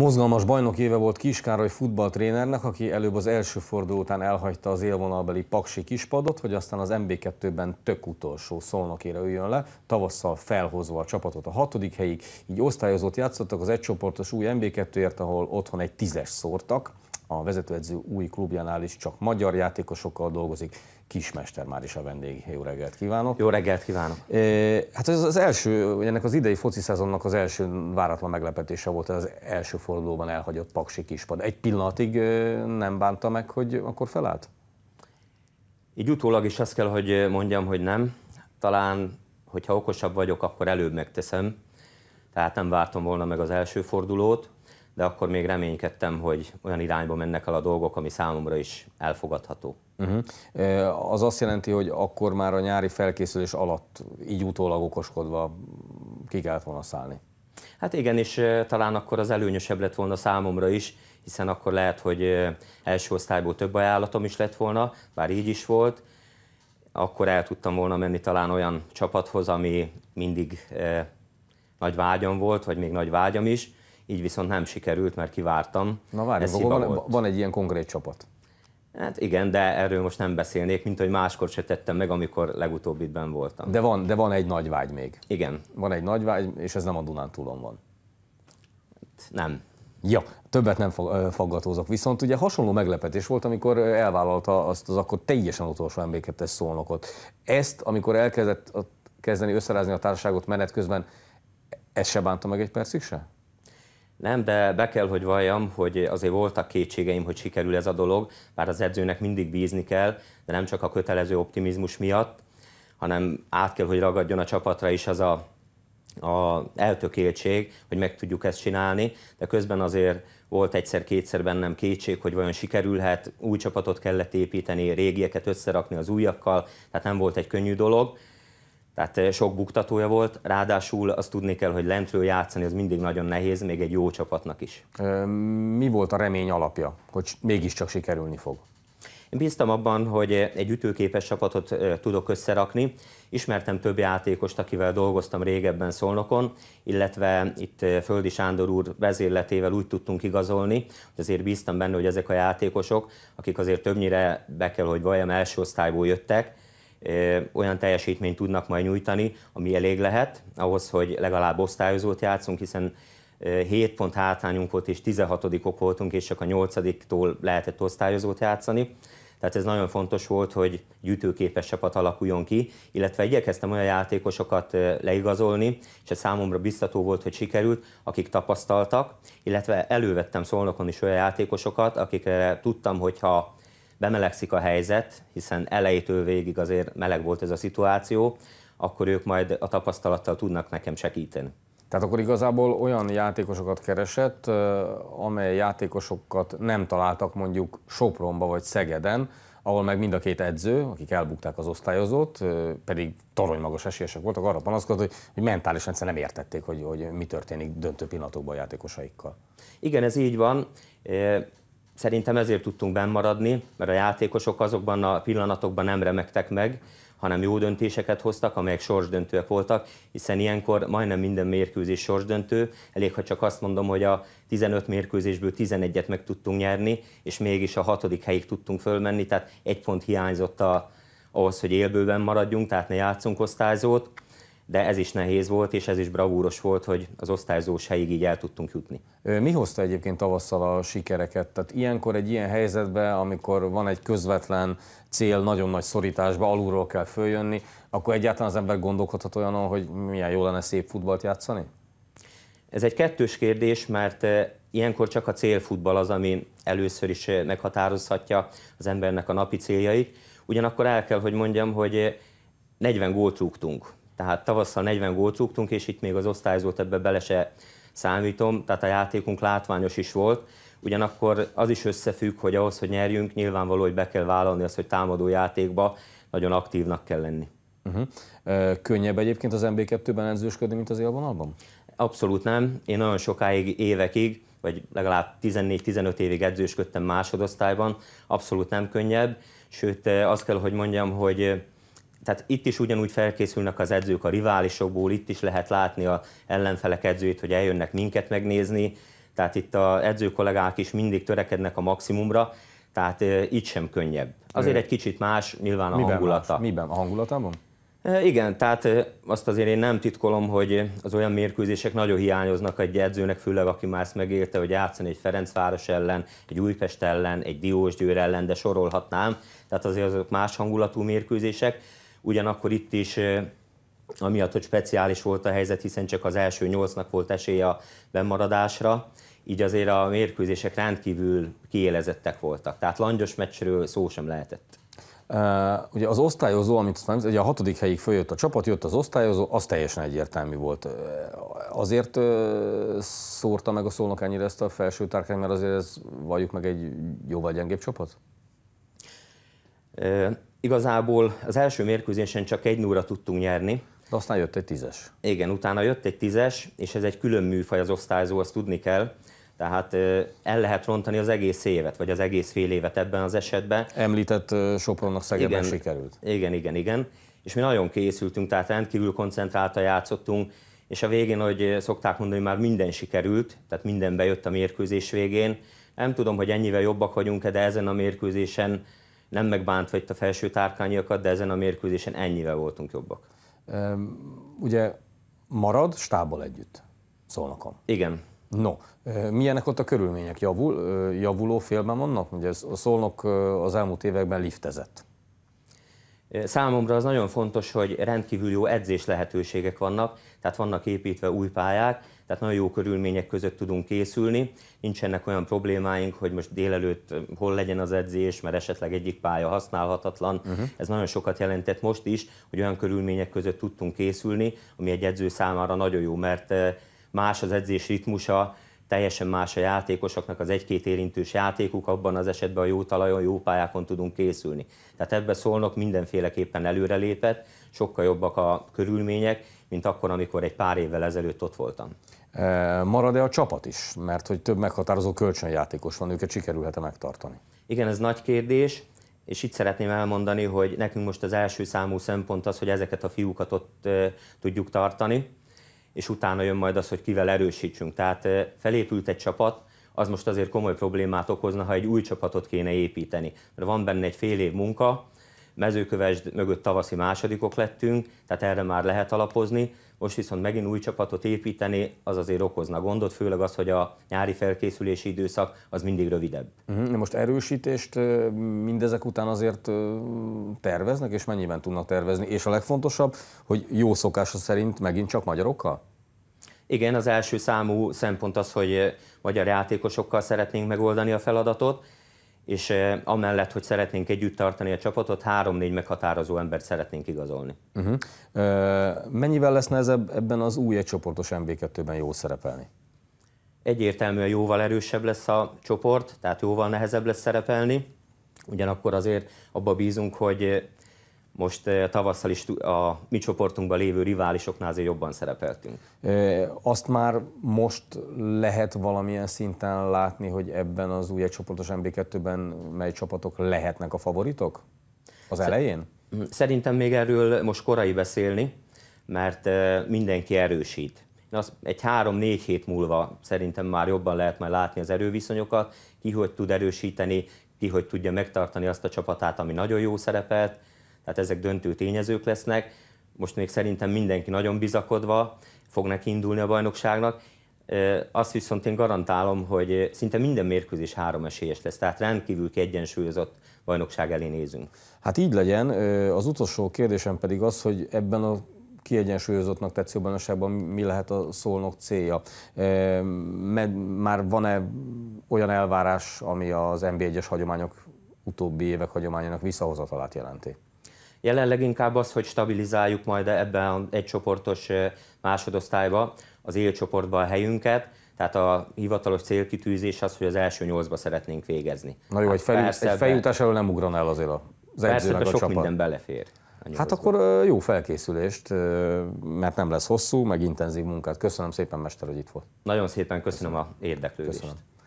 Mozgalmas bajnok éve volt Kiskároly futballtrénernek, aki előbb az első forduló után elhagyta az élvonalbeli Paksi kispadot, hogy aztán az MB2-ben tök utolsó szolnokére üljön le, tavasszal felhozva a csapatot a hatodik helyig, így osztályozott játszottak az egycsoportos új MB2-ért, ahol otthon egy tízes szórtak a vezetőedző új klubjánál is csak magyar játékosokkal dolgozik. Kismester már is a vendég. Jó reggelt kívánok! Jó reggelt kívánok! E, hát ez az első, ennek az idei foci szezonnak az első váratlan meglepetése volt, ez az első fordulóban elhagyott Paksi Kispad. Egy pillanatig eh, nem bánta meg, hogy akkor felállt? Így utólag is azt kell, hogy mondjam, hogy nem. Talán, hogyha okosabb vagyok, akkor előbb megteszem. Tehát nem vártam volna meg az első fordulót, de akkor még reménykedtem, hogy olyan irányba mennek el a dolgok, ami számomra is elfogadható. Uh-huh. Az azt jelenti, hogy akkor már a nyári felkészülés alatt így utólag okoskodva ki kellett volna szállni. Hát igen, és talán akkor az előnyösebb lett volna számomra is, hiszen akkor lehet, hogy első osztályból több ajánlatom is lett volna, bár így is volt, akkor el tudtam volna menni talán olyan csapathoz, ami mindig eh, nagy vágyam volt, vagy még nagy vágyam is, így viszont nem sikerült, mert kivártam. Na várj, van, van egy ilyen konkrét csapat. Hát igen, de erről most nem beszélnék, mint hogy máskor se tettem meg, amikor legutóbb itt voltam. De van, de van egy nagy vágy még. Igen. Van egy nagy vágy, és ez nem a Dunántúlon van. Hát nem. Ja, többet nem faggatózok. Viszont ugye hasonló meglepetés volt, amikor elvállalta azt az akkor teljesen utolsó mb szólnokot. Ezt, amikor elkezdett kezdeni összerázni a társaságot menet közben, e- ez se bánta meg egy percig se? Nem, de be kell, hogy valljam, hogy azért voltak kétségeim, hogy sikerül ez a dolog, bár az edzőnek mindig bízni kell, de nem csak a kötelező optimizmus miatt, hanem át kell, hogy ragadjon a csapatra is az a, a eltökéltség, hogy meg tudjuk ezt csinálni, de közben azért volt egyszer-kétszer bennem kétség, hogy vajon sikerülhet, új csapatot kellett építeni, régieket összerakni az újakkal, tehát nem volt egy könnyű dolog, tehát eh, sok buktatója volt, ráadásul azt tudni kell, hogy lentről játszani az mindig nagyon nehéz, még egy jó csapatnak is. Mi volt a remény alapja, hogy mégiscsak sikerülni fog? Én bíztam abban, hogy eh, egy ütőképes csapatot eh, tudok összerakni. Ismertem több játékost, akivel dolgoztam régebben Szolnokon, illetve itt Földi Sándor úr vezérletével úgy tudtunk igazolni, hogy azért bíztam benne, hogy ezek a játékosok, akik azért többnyire be kell, hogy valljam első osztályból jöttek, olyan teljesítményt tudnak majd nyújtani, ami elég lehet ahhoz, hogy legalább osztályozót játszunk, hiszen 7 pont hátrányunk volt, és 16 ok voltunk, és csak a 8-tól lehetett osztályozót játszani. Tehát ez nagyon fontos volt, hogy gyűjtőképes csapat alakuljon ki, illetve igyekeztem olyan játékosokat leigazolni, és ez számomra biztató volt, hogy sikerült, akik tapasztaltak, illetve elővettem szolnokon is olyan játékosokat, akikre tudtam, hogyha bemelegszik a helyzet, hiszen elejétől végig azért meleg volt ez a szituáció, akkor ők majd a tapasztalattal tudnak nekem segíteni. Tehát akkor igazából olyan játékosokat keresett, amely játékosokat nem találtak mondjuk Sopronba vagy Szegeden, ahol meg mind a két edző, akik elbukták az osztályozót, pedig toronymagas esélyesek voltak, arra panaszkodott, hogy, hogy mentálisan nem értették, hogy, hogy mi történik döntő pillanatokban a játékosaikkal. Igen, ez így van. Szerintem ezért tudtunk benn maradni, mert a játékosok azokban a pillanatokban nem remektek meg, hanem jó döntéseket hoztak, amelyek sorsdöntőek voltak, hiszen ilyenkor majdnem minden mérkőzés sorsdöntő, elég ha csak azt mondom, hogy a 15 mérkőzésből 11-et meg tudtunk nyerni, és mégis a hatodik helyig tudtunk fölmenni, tehát egy pont hiányzott a, ahhoz, hogy élbőben maradjunk, tehát ne játszunk osztályzót de ez is nehéz volt, és ez is bravúros volt, hogy az osztályzós helyig így el tudtunk jutni. Mi hozta egyébként tavasszal a sikereket? Tehát ilyenkor egy ilyen helyzetben, amikor van egy közvetlen cél, nagyon nagy szorításba, alulról kell följönni, akkor egyáltalán az ember gondolkodhat olyan, hogy milyen jó lenne szép futballt játszani? Ez egy kettős kérdés, mert ilyenkor csak a célfutball az, ami először is meghatározhatja az embernek a napi céljait. Ugyanakkor el kell, hogy mondjam, hogy 40 gólt rúgtunk tehát tavasszal 40 gólt rúgtunk, és itt még az osztályzót ebbe bele se számítom, tehát a játékunk látványos is volt. Ugyanakkor az is összefügg, hogy ahhoz, hogy nyerjünk, nyilvánvaló, hogy be kell vállalni azt, hogy támadó játékba nagyon aktívnak kell lenni. Uh-huh. Ö, könnyebb egyébként az MB2-ben edzősködni, mint az élvonalban? Abszolút nem. Én nagyon sokáig, évekig, vagy legalább 14-15 évig edzősködtem másodosztályban. Abszolút nem könnyebb. Sőt, azt kell, hogy mondjam, hogy tehát itt is ugyanúgy felkészülnek az edzők a riválisokból, itt is lehet látni a ellenfelek edzőit, hogy eljönnek minket megnézni, tehát itt az edző kollégák is mindig törekednek a maximumra, tehát itt eh, sem könnyebb. Azért egy kicsit más nyilván a Miben hangulata. Más? Miben? A hangulatában? Eh, igen, tehát eh, azt azért én nem titkolom, hogy az olyan mérkőzések nagyon hiányoznak egy edzőnek, főleg aki már ezt megélte, hogy játszani egy Ferencváros ellen, egy Újpest ellen, egy Diósgyőr ellen, de sorolhatnám, tehát azért azok más hangulatú mérkőzések. Ugyanakkor itt is amiatt, hogy speciális volt a helyzet, hiszen csak az első nyolcnak volt esélye a bemaradásra, így azért a mérkőzések rendkívül kiélezettek voltak. Tehát langyos meccsről szó sem lehetett. Uh, ugye az osztályozó, amit nem, ugye a hatodik helyig följött a csapat, jött az osztályozó, az teljesen egyértelmű volt. Azért uh, szórta meg a szólnak ennyire ezt a felső tárkány, mert azért ez valljuk meg egy jóval gyengébb csapat? Uh. Igazából az első mérkőzésen csak egy nóra tudtunk nyerni. De aztán jött egy tízes. Igen, utána jött egy tízes, és ez egy külön műfaj az osztályzó, azt tudni kell. Tehát el lehet rontani az egész évet, vagy az egész fél évet ebben az esetben. Említett Sopronnak Szegedben igen, sikerült. Igen, igen, igen. És mi nagyon készültünk, tehát rendkívül koncentrálta játszottunk, és a végén, hogy szokták mondani, már minden sikerült, tehát minden bejött a mérkőzés végén. Nem tudom, hogy ennyivel jobbak vagyunk de ezen a mérkőzésen nem megbántva itt a felső tárkányiakat, de ezen a mérkőzésen ennyivel voltunk jobbak. Ugye marad stábbal együtt szólnakon. Igen. No, milyenek ott a körülmények? Javul, javuló félben vannak? Ugye a szolnok az elmúlt években liftezett. Számomra az nagyon fontos, hogy rendkívül jó edzés lehetőségek vannak, tehát vannak építve új pályák, tehát nagyon jó körülmények között tudunk készülni. Nincsenek olyan problémáink, hogy most délelőtt eh, hol legyen az edzés, mert esetleg egyik pálya használhatatlan. Uh-huh. Ez nagyon sokat jelentett most is, hogy olyan körülmények között tudtunk készülni, ami egy edző számára nagyon jó, mert eh, más az edzés ritmusa, teljesen más a játékosoknak az egy-két érintős játékuk, abban az esetben a jó talajon, jó pályákon tudunk készülni. Tehát ebbe szólnak mindenféleképpen előrelépett, sokkal jobbak a körülmények, mint akkor, amikor egy pár évvel ezelőtt ott voltam. E, marad-e a csapat is? Mert hogy több meghatározó kölcsönjátékos van, őket sikerülhet-e megtartani? Igen, ez nagy kérdés, és itt szeretném elmondani, hogy nekünk most az első számú szempont az, hogy ezeket a fiúkat ott e, tudjuk tartani, és utána jön majd az, hogy kivel erősítsünk. Tehát felépült egy csapat, az most azért komoly problémát okozna, ha egy új csapatot kéne építeni. Mert van benne egy fél év munka, mezőkövesd mögött tavaszi másodikok lettünk, tehát erre már lehet alapozni. Most viszont megint új csapatot építeni, az azért okozna gondot, főleg az, hogy a nyári felkészülési időszak az mindig rövidebb. Uh-huh. Most erősítést mindezek után azért terveznek, és mennyiben tudnak tervezni? És a legfontosabb, hogy jó szokása szerint megint csak magyarokkal? Igen, az első számú szempont az, hogy magyar játékosokkal szeretnénk megoldani a feladatot, és eh, amellett, hogy szeretnénk együtt tartani a csapatot, három-négy meghatározó embert szeretnénk igazolni. Uh-huh. Mennyivel lesz nehezebb ebben az új egycsoportos MB2-ben jó szerepelni? Egyértelműen jóval erősebb lesz a csoport, tehát jóval nehezebb lesz szerepelni. Ugyanakkor azért abba bízunk, hogy most eh, tavasszal is a mi csoportunkban lévő riválisoknál azért jobban szerepeltünk. Eh, azt már most lehet valamilyen szinten látni, hogy ebben az új csoportos MB2-ben mely csapatok lehetnek a favoritok? Az elején? Mm, szerintem még erről most korai beszélni, mert eh, mindenki erősít. Az egy három-négy hét múlva szerintem már jobban lehet majd látni az erőviszonyokat, ki hogy tud erősíteni, ki hogy tudja megtartani azt a csapatát, ami nagyon jó szerepelt, tehát ezek döntő tényezők lesznek. Most még szerintem mindenki nagyon bizakodva fog neki indulni a bajnokságnak. Azt viszont én garantálom, hogy szinte minden mérkőzés három esélyes lesz, tehát rendkívül kiegyensúlyozott bajnokság elé nézünk. Hát így legyen. Az utolsó kérdésem pedig az, hogy ebben a kiegyensúlyozottnak tetsző bajnokságban mi lehet a szolnok célja? Már van-e olyan elvárás, ami az NB1-es hagyományok utóbbi évek hagyományának visszahozatalát jelenti? Jelenleg inkább az, hogy stabilizáljuk majd ebben egy csoportos másodosztályba, az élcsoportba a helyünket, tehát a hivatalos célkitűzés az, hogy az első nyolcba szeretnénk végezni. Na jó, hát egy, felül, egy feljutás elől nem ugran el azért a, az persze, a sok csapat. minden belefér. Hát akkor jó felkészülést, mert nem lesz hosszú, meg intenzív munkát. Köszönöm szépen, Mester, hogy itt volt. Nagyon szépen köszönöm, köszönöm. a érdeklődést. Köszönöm.